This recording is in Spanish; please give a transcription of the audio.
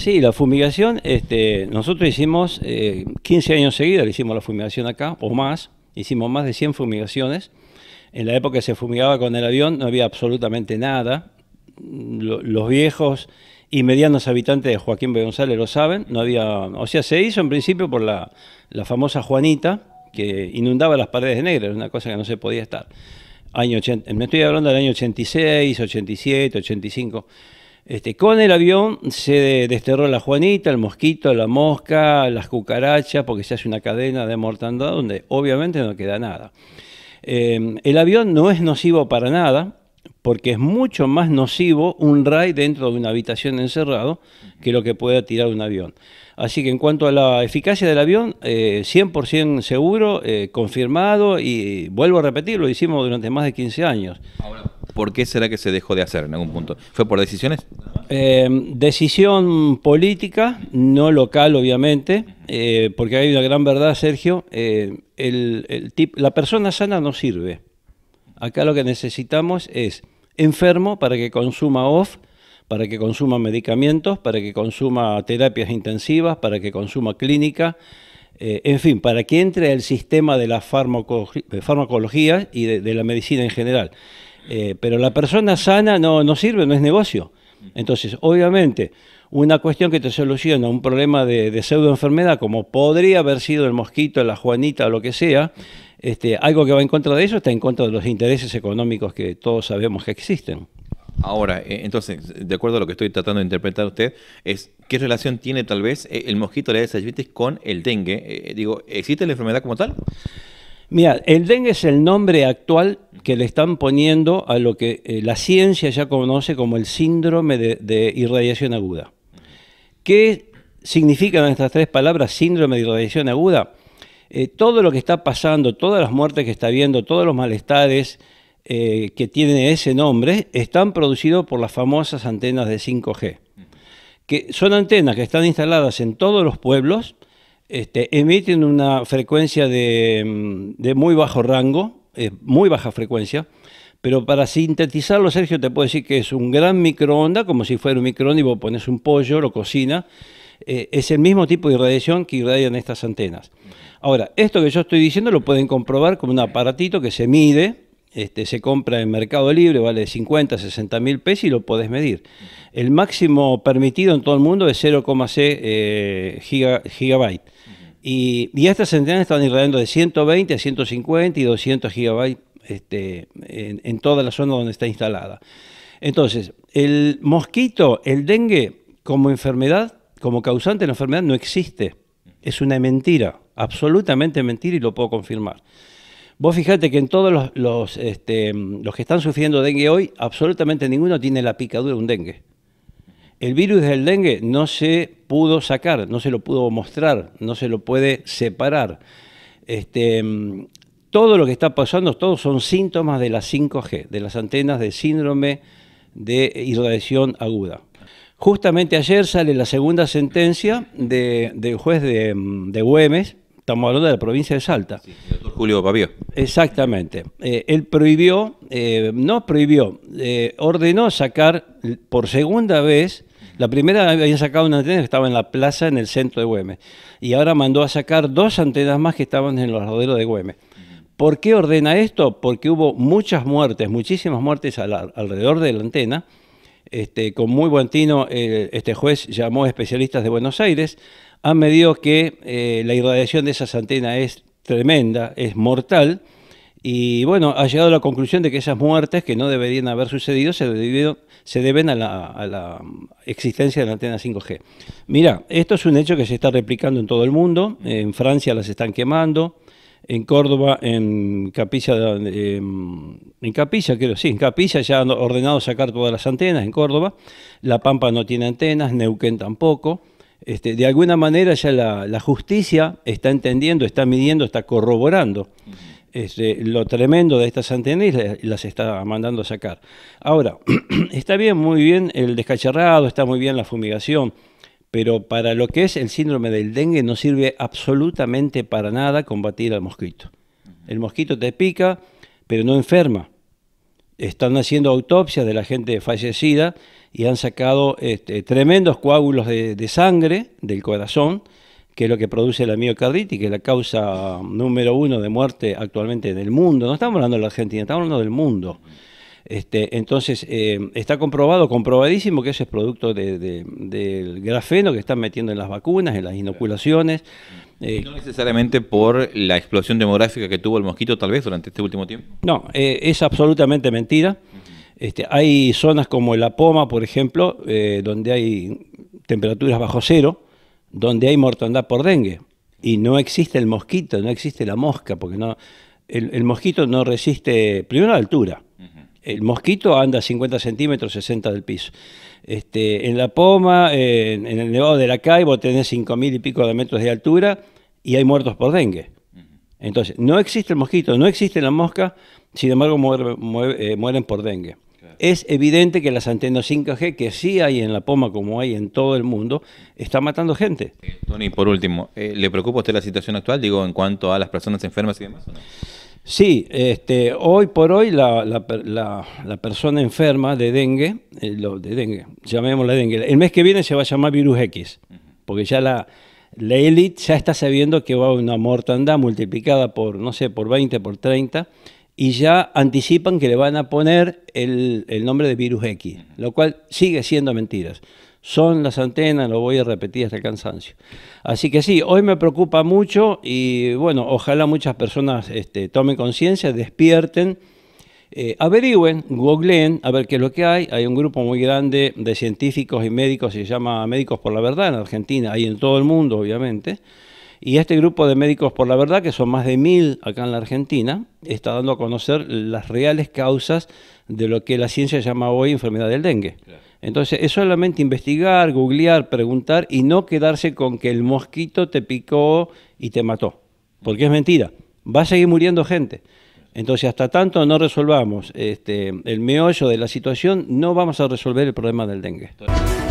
sí, la fumigación, este, nosotros hicimos 15 eh, años seguidos, le hicimos la fumigación acá, o más, hicimos más de 100 fumigaciones. En la época que se fumigaba con el avión no había absolutamente nada. los viejos y medianos habitantes de Joaquín B. González lo saben, no había, o sea, se hizo en principio por la, la famosa Juanita, que inundaba las paredes negras, una cosa que no se podía estar. Año 80, me estoy hablando del año 86, 87, 85. Este, con el avión se desterró la Juanita, el mosquito, la mosca, las cucarachas, porque se hace una cadena de mortandad donde obviamente no queda nada. Em, el avión no es nocivo para nada, porque es mucho más nocivo un ray dentro de una habitación encerrado que lo que pueda tirar un avión. Así que en cuanto a la eficacia del avión, 100% eh, seguro, eh, confirmado, y vuelvo a repetir, lo hicimos durante más de 15 años. ¿Por qué será que se dejó de hacer en algún punto? ¿Fue por decisiones? Eh, decisión política, no local obviamente, eh, porque hay una gran verdad, Sergio, eh, la persona sana no sirve. Acá lo que necesitamos es enfermo para que consuma off, para que consuma medicamentos, para que consuma terapias intensivas, para que consuma clínica, en fin, para que entre el sistema de la farmacología y de la medicina en general. Eh, pero la persona sana no, no sirve, no es negocio. Entonces, obviamente, una cuestión que te soluciona un problema de, de pseudoenfermedad, como podría haber sido el mosquito, la juanita o lo que sea, este, algo que va en contra de eso está en contra de los intereses económicos que todos sabemos que existen. Ahora, eh, entonces, de acuerdo a lo que estoy tratando de interpretar usted, es qué relación tiene tal vez eh, el mosquito de la con el dengue. digo, ¿existe la enfermedad como tal? Mira, el dengue es el nombre actual que le están poniendo a lo que eh, la ciencia ya conoce como el síndrome de, irradiación aguda. ¿Qué significan estas tres palabras, síndrome de irradiación aguda? Eh, todo lo que está pasando, todas las muertes que está viendo, todos los malestares eh, que tiene ese nombre, están producidos por las famosas antenas de 5G, que son antenas que están instaladas en todos los pueblos este, emiten una frecuencia mm, de, muy bajo rango, eh, muy baja frecuencia, pero para sintetizarlo, Sergio, te puedo decir que es un gran microonda, como si fuera un microondas y vos pones un pollo, lo cocina. Eh, es el mismo tipo de irradiación que irradian estas antenas. Ahora, esto que yo estoy diciendo lo pueden comprobar con un aparatito que se mide, este, se compra en Mercado Libre, vale 50, 60 mil pesos y lo podés medir. El máximo permitido en todo el mundo es 0,6 eh, gigabyte. Y, estas centenas están irradiando de 120 a 150 y 200 gigabytes este, en, toda la zona donde está instalada. Entonces, el mosquito, el dengue, como enfermedad, como causante de la enfermedad, no existe. Es una mentira, absolutamente mentira y lo puedo confirmar. Vos fijate que en todos los este, que están sufriendo dengue hoy, absolutamente ninguno tiene la picadura de un dengue el virus del dengue no se pudo sacar, no se lo pudo mostrar, no se lo puede separar. Este, todo lo que está pasando, todos son síntomas de la 5G, de las antenas de síndrome de irradiación aguda. Justamente ayer sale la segunda sentencia del juez de, de, Güemes, estamos hablando de la provincia de Salta. Sí, el doctor Julio Pavio. Exactamente. Eh, él prohibió, eh, no prohibió, eh, ordenó sacar por segunda vez la primera había sacado una antena que estaba en la plaza en el centro de Güemes. Y ahora mandó a sacar dos antenas más que estaban en los roderos de Güemes. ¿Por qué ordena esto? Porque hubo muchas muertes, muchísimas muertes alrededor de la antena. Este, con muy buen tino, eh, este juez llamó a especialistas de Buenos Aires. Han medido que eh, la irradiación de esas antenas es tremenda, es mortal y bueno, ha llegado a la conclusión de que esas muertes que no deberían haber sucedido se, deben a la, existencia de la antena 5G. Mira, esto es un hecho que se está replicando en todo el mundo. En Francia las están quemando. En Córdoba, en Capilla, em, en, en en Capilla ya han ordenado sacar todas las antenas en Córdoba. La Pampa no tiene antenas, Neuquén tampoco. Este, de alguna manera ya la, justicia está entendiendo, está midiendo, está corroborando. Este, lo tremendo de estas antenas y las está mandando a sacar. Ahora, está bien, muy bien el descacharrado, está muy bien la fumigación, pero para lo que es el síndrome del dengue no sirve absolutamente para nada combatir al mosquito. El mosquito te pica, pero no enferma. Están haciendo autopsias de la gente fallecida y han sacado este, tremendos coágulos de sangre del corazón que es lo que produce la miocarditis, que es la causa número uno de muerte actualmente en el mundo. No estamos hablando de la Argentina, estamos hablando del mundo. Este, entonces, eh, está comprobado, comprobadísimo que ese es producto del grafeno que están metiendo en las vacunas, en las inoculaciones. Eh, no necesariamente por la explosión demográfica que tuvo el mosquito tal vez durante este último tiempo. No, eh, es absolutamente mentira. Este, hay zonas como La Poma, por ejemplo, donde hay temperaturas bajo cero, donde hay mortandad por dengue. Y no existe el mosquito, no existe la mosca, porque no, el, mosquito no resiste, primero la altura. El mosquito anda 50 centímetros, 60 del piso. Este, en La Poma, en, el Nevado de la Caibo, tenés 5.000 y pico de metros de altura y hay muertos por dengue. Entonces, no existe el mosquito, no existe la mosca, sin embargo eh, mueren por dengue. Es evidente que las antenas 5G, que sí hay en La Poma como hay en todo el mundo, está matando gente. Eh, Tony, por último, eh, ¿le preocupa a usted la situación actual, digo, en cuanto a las personas enfermas y demás? Sí, este, hoy por hoy la, persona enferma de dengue, eh, lo, de dengue, llamémosla dengue, el mes que viene se va a llamar virus X, porque ya la, la élite ya está sabiendo que va a una mortandad multiplicada por, no sé, por 20, por 30, y ya anticipan que le van a poner el, nombre de virus X, lo cual sigue siendo mentiras son las antenas, lo voy a repetir hasta el cansancio. Así que sí, hoy me preocupa mucho y bueno, ojalá muchas personas este, tomen conciencia, despierten, eh, averigüen, googleen, a ver qué es lo que hay. Hay un grupo muy grande de científicos y médicos, se llama Médicos por la Verdad en Argentina, hay en todo el mundo obviamente y este grupo de médicos por la verdad, que son más de mil acá en la Argentina, está dando a conocer las reales causas de lo que la ciencia llama hoy enfermedad del dengue. Entonces, es solamente investigar, googlear, preguntar y no quedarse con que el mosquito te picó y te mató. Porque es mentira. Va a seguir muriendo gente. Entonces, hasta tanto no resolvamos este, el meollo de la situación, no vamos a resolver el problema del dengue.